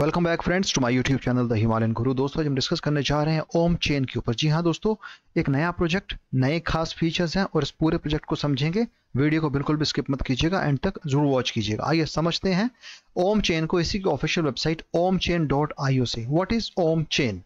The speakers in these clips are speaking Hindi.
Welcome back friends to my YouTube channel the Himalayan Guru दोस्तों आज हम डिस्कस करने जा रहे हैं ओम चेन के ऊपर जी हाँ दोस्तों एक नया प्रोजेक्ट नए खास फीचर्स हैं और इस पूरे प्रोजेक्ट को समझेंगे वीडियो को बिल्कुल भी स्किप मत कीजिएगा एंड तक जरूर वॉच कीजिएगा आइए समझते हैं ओम चेन को इसी की official website Om chain dot से what is Om chain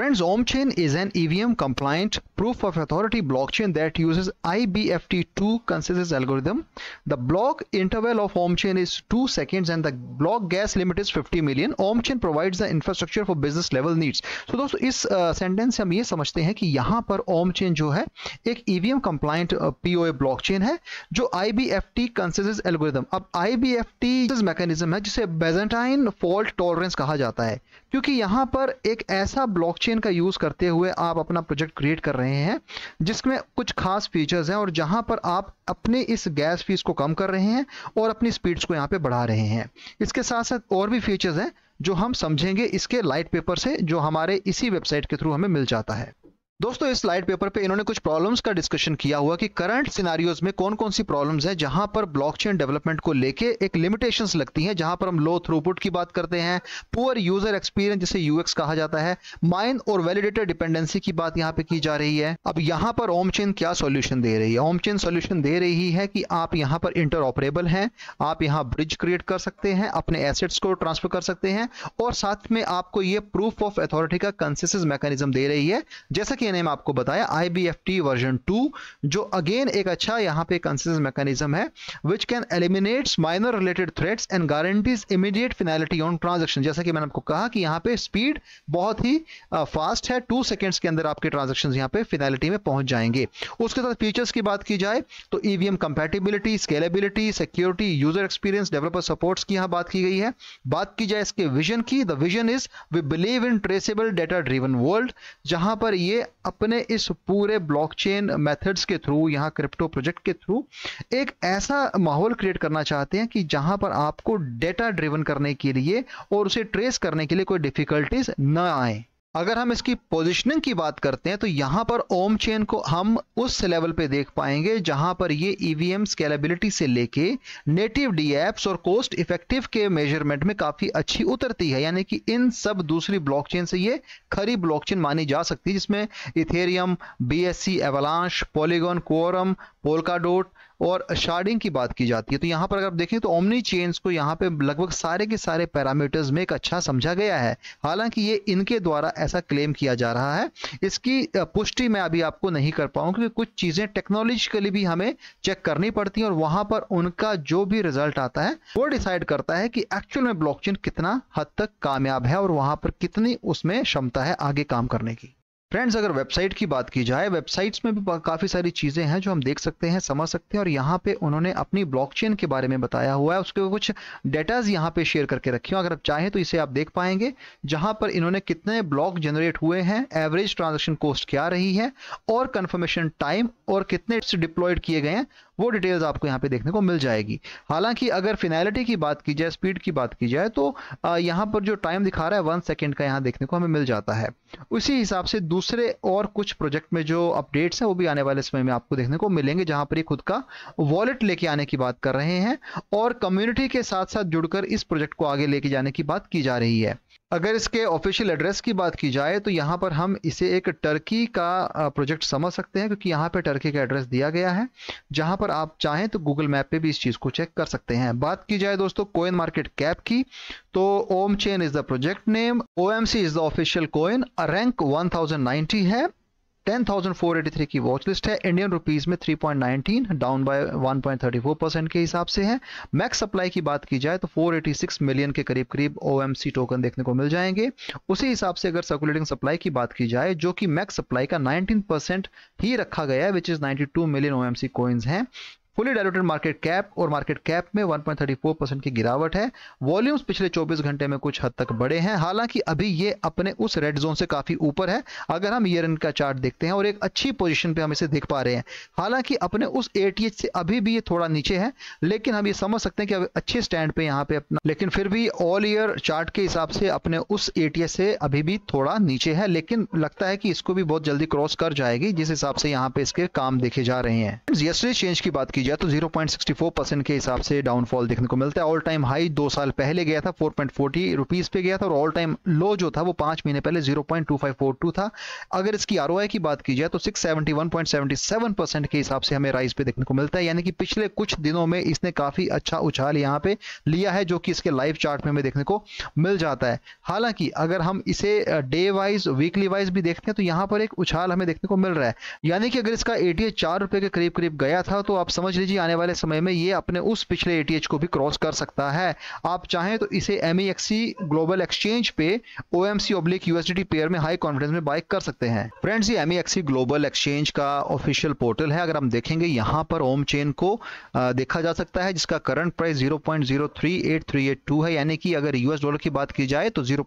Friends, Omchain is an EVM compliant proof of authority blockchain that uses IBFT2 consensus algorithm. The block interval of Omchain is 2 seconds and the block gas limit is 50 million. Omchain provides the infrastructure for business level needs. So those is uh, sentence हम ये समझते हैं कि यहाँ पर Omchain जो है एक EVM compliant uh, POA blockchain है जो IBFT consensus algorithm. अब IBFT मैकेनिज्म है जिसे बेजेंटाइन फॉल्ट टॉलरेंस कहा जाता है क्योंकि यहाँ पर एक ऐसा ब्लॉकचेन एप्लीकेशन का यूज़ करते हुए आप अपना प्रोजेक्ट क्रिएट कर रहे हैं जिसमें कुछ खास फीचर्स हैं और जहां पर आप अपने इस गैस फीस को कम कर रहे हैं और अपनी स्पीड्स को यहां पे बढ़ा रहे हैं इसके साथ साथ और भी फीचर्स हैं जो हम समझेंगे इसके लाइट पेपर से जो हमारे इसी वेबसाइट के थ्रू हमें मिल जाता है दोस्तों इस स्लाइड पेपर पे इन्होंने कुछ प्रॉब्लम्स का डिस्कशन किया हुआ कि करंट सिनारियोज में कौन कौन सी प्रॉब्लम्स हैं जहां पर ब्लॉकचेन डेवलपमेंट को लेके एक लिमिटेशंस लगती हैं जहां पर हम लो थ्रूपुट की बात करते हैं पुअर यूजर एक्सपीरियंस जिसे यूएक्स कहा जाता है माइन और वैलिडेटर डिपेंडेंसी की बात यहाँ पे की जा रही है अब यहाँ पर ओमचेन क्या सोल्यूशन दे रही है ओमचेन सोल्यूशन दे रही है कि आप यहाँ पर इंटर हैं आप यहाँ ब्रिज क्रिएट कर सकते हैं अपने एसेट्स को ट्रांसफर कर सकते हैं और साथ में आपको ये प्रूफ ऑफ अथॉरिटी का कंसेस मैकेनिज्म दे रही है जैसा कि ने एनएम आपको बताया I B F T version two जो अगेन एक अच्छा यहाँ पे कंसिस मैकेनिज्म है which can eliminates miner related threats and guarantees immediate finality on transaction जैसा कि मैंने आपको कहा कि यहाँ पे स्पीड बहुत ही फास्ट है टू सेकेंड्स के अंदर आपके ट्रांजेक्शन यहाँ पे फिनैलिटी में पहुंच जाएंगे उसके साथ फीचर्स की बात की जाए तो EVM compatibility scalability security user experience developer supports की यहाँ बात की गई है बात की जाए इसके विजन की the vision is we believe in traceable data driven world जहां पर ये अपने इस पूरे ब्लॉकचेन मेथड्स के थ्रू यहाँ क्रिप्टो प्रोजेक्ट के थ्रू एक ऐसा माहौल क्रिएट करना चाहते हैं कि जहां पर आपको डेटा ड्रिवन करने के लिए और उसे ट्रेस करने के लिए कोई डिफ़िकल्टीज ना आए अगर हम इसकी पोजिशनिंग की बात करते हैं तो यहां पर ओम चेन को हम उस लेवल पे देख पाएंगे जहां पर ये ईवीएम e स्केलेबिलिटी से लेके नेटिव डी एप्स और कोस्ट इफेक्टिव के मेजरमेंट में काफ़ी अच्छी उतरती है यानी कि इन सब दूसरी ब्लॉकचेन से ये खरी ब्लॉकचेन मानी जा सकती है जिसमें Ethereum B S C Avalanche Polygon Quorum Polkadot और शार्डिंग की बात की जाती है तो यहाँ पर अगर आप देखें तो ओमनी चेन्स को यहाँ पे लगभग सारे के सारे पैरामीटर्स में एक अच्छा समझा गया है हालांकि ये इनके द्वारा ऐसा क्लेम किया जा रहा है इसकी पुष्टि मैं अभी आपको नहीं कर पाऊँ क्योंकि कुछ चीज़ें टेक्नोलॉजिकली भी हमें चेक करनी पड़ती हैं और वहाँ पर उनका जो भी रिजल्ट आता है वो डिसाइड करता है कि एक्चुअल में ब्लॉक कितना हद तक कामयाब है और वहाँ पर कितनी उसमें क्षमता है आगे काम करने की फ्रेंड्स अगर वेबसाइट की बात की जाए वेबसाइट्स में भी काफ़ी सारी चीज़ें हैं जो हम देख सकते हैं समझ सकते हैं और यहाँ पे उन्होंने अपनी ब्लॉकचेन के बारे में बताया हुआ है उसके कुछ डेटाज यहाँ पे शेयर करके रखे हैं अगर आप चाहें तो इसे आप देख पाएंगे जहाँ पर इन्होंने कितने ब्लॉक जनरेट हुए हैं एवरेज ट्रांजेक्शन कॉस्ट क्या रही है और कन्फर्मेशन टाइम और कितने डिप्लॉयड किए गए हैं वो डिटेल्स आपको यहाँ पे देखने को मिल जाएगी हालांकि अगर फिनैलिटी की बात की जाए स्पीड की बात की जाए तो यहाँ पर जो टाइम दिखा रहा है वन सेकेंड का यहाँ देखने को हमें मिल जाता है उसी हिसाब से दूसरे और कुछ प्रोजेक्ट में जो अपडेट्स हैं वो भी आने वाले समय में आपको देखने को मिलेंगे जहां पर ये खुद का वॉलेट लेके आने की बात कर रहे हैं और कम्युनिटी के साथ साथ जुड़कर इस प्रोजेक्ट को आगे लेके जाने की बात की जा रही है अगर इसके ऑफिशियल एड्रेस की बात की जाए तो यहाँ पर हम इसे एक टर्की का प्रोजेक्ट समझ सकते हैं क्योंकि यहाँ पे टर्की का एड्रेस दिया गया है जहाँ पर आप चाहें तो गूगल मैप पे भी इस चीज़ को चेक कर सकते हैं बात की जाए दोस्तों कोइन मार्केट कैप की तो Om chain is the project name O M C is the official coin rank one है 10,483 की वॉच लिस्ट है इंडियन रुपीस में 3.19 डाउन बाय 1.34 परसेंट के हिसाब से है मैक्स सप्लाई की बात की जाए तो 486 मिलियन के करीब करीब ओएमसी टोकन देखने को मिल जाएंगे उसी हिसाब से अगर सर्कुलेटिंग सप्लाई की बात की जाए जो कि मैक्स सप्लाई का 19 परसेंट ही रखा गया है which is 92 million O OMC coins है फुली डायलोटेड मार्केट कैप और मार्केट कैप में 1.34 परसेंट की गिरावट है वॉल्यूम्स पिछले 24 घंटे में कुछ हद तक बढ़े हैं हालांकि अभी ये अपने उस रेड जोन से काफी ऊपर है अगर हम ईयर इनका का चार्ट देखते हैं और एक अच्छी पोजीशन पे हम इसे देख पा रहे हैं हालांकि अपने उस ए से अभी भी ये थोड़ा नीचे है लेकिन हम ये समझ सकते हैं कि अच्छे स्टैंड पे यहाँ पे अपना लेकिन फिर भी ऑल ईयर चार्ट के हिसाब से अपने उस ए से अभी भी थोड़ा नीचे है लेकिन लगता है कि इसको भी बहुत जल्दी क्रॉस कर जाएगी जिस हिसाब से यहाँ पे इसके काम देखे जा रहे हैं चेंज की बात की की जाए तो 0.64 परसेंट के हिसाब से डाउनफॉल देखने को मिलता है ऑल टाइम हाई दो साल पहले गया था 4.40 रुपीस पे गया था और ऑल टाइम लो जो था वो पांच महीने पहले 0.2542 था अगर इसकी आर की बात की जाए तो 671.77 परसेंट के हिसाब से हमें राइज पे देखने को मिलता है यानी कि पिछले कुछ दिनों में इसने काफ़ी अच्छा उछाल यहाँ पे लिया है जो कि इसके लाइव चार्ट में हमें देखने को मिल जाता है हालांकि अगर हम इसे डे वाइज वीकली वाइज भी देखते हैं तो यहाँ पर एक उछाल हमें देखने को मिल रहा है यानी कि अगर इसका ए टी चार के करीब करीब गया था तो आप समझ समझ लीजिए आने वाले समय में ये अपने उस पिछले ए को भी क्रॉस कर सकता है आप चाहें तो इसे एम ग्लोबल एक्सचेंज पे O M C oblique USD pair में हाई कॉन्फिडेंस में बाइक कर सकते हैं फ्रेंड्स ये एम ग्लोबल एक्सचेंज का ऑफिशियल पोर्टल है अगर हम देखेंगे यहाँ पर ओम चेन को देखा जा सकता है जिसका करंट प्राइस जीरो है यानी कि अगर यूएस डॉलर की बात की जाए तो जीरो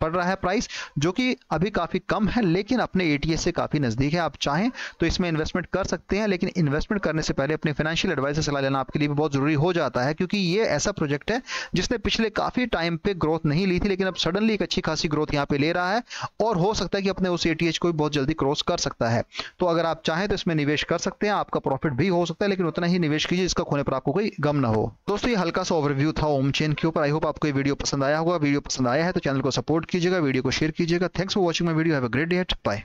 पड़ रहा है प्राइस जो कि अभी काफ़ी कम है लेकिन अपने एटीएस से काफ़ी नज़दीक है आप चाहें तो इसमें इन्वेस्टमेंट कर सकते हैं लेकिन इन्वेस्टमेंट करने से पहले अपने फाइनेंशियल एडवाइजर सलाह लेना आपके लिए भी बहुत ज़रूरी हो जाता है क्योंकि ये ऐसा प्रोजेक्ट है जिसने पिछले काफ़ी टाइम पे ग्रोथ नहीं ली थी लेकिन अब सडनली एक अच्छी खासी ग्रोथ यहाँ पे ले रहा है और हो सकता है कि अपने उस ए को भी बहुत जल्दी क्रॉस कर सकता है तो अगर आप चाहें तो इसमें निवेश कर सकते हैं आपका प्रॉफिट भी हो सकता है लेकिन उतना ही निवेश कीजिए इसका खोने पर आपको कोई गम ना हो दोस्तों ये हल्का सा ओवरव्यू था ओम चेन के ऊपर आई होप आपको वीडियो पसंद आया होगा वीडियो पसंद आया है तो चैनल को सपोर्ट सपोर्ट कीजिएगा वीडियो को शेयर कीजिएगा thanks for watching my video have a great date at bye